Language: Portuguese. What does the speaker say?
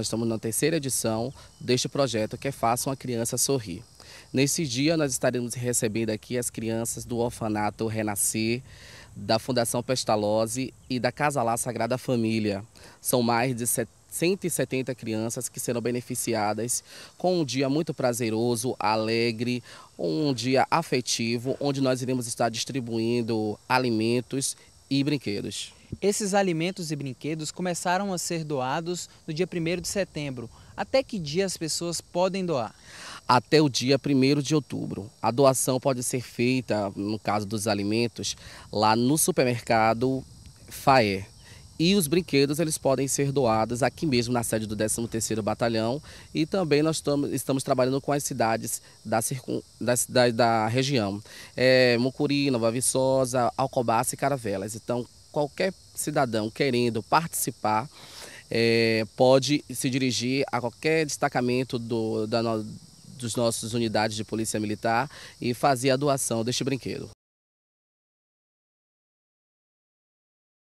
Nós estamos na terceira edição deste projeto que é faça uma Criança Sorrir. Nesse dia nós estaremos recebendo aqui as crianças do Orfanato Renascer, da Fundação Pestalozzi e da Casa Lá Sagrada Família. São mais de 170 crianças que serão beneficiadas com um dia muito prazeroso, alegre, um dia afetivo, onde nós iremos estar distribuindo alimentos e brinquedos. Esses alimentos e brinquedos começaram a ser doados no dia 1 de setembro. Até que dia as pessoas podem doar? Até o dia 1 de outubro. A doação pode ser feita, no caso dos alimentos, lá no supermercado FAE. E os brinquedos eles podem ser doados aqui mesmo na sede do 13º Batalhão e também nós estamos trabalhando com as cidades da, circun, da, da, da região. É, Mucuri, Nova Viçosa, Alcobaça e Caravelas. Então qualquer cidadão querendo participar é, pode se dirigir a qualquer destacamento do, da, dos nossos unidades de polícia militar e fazer a doação deste brinquedo.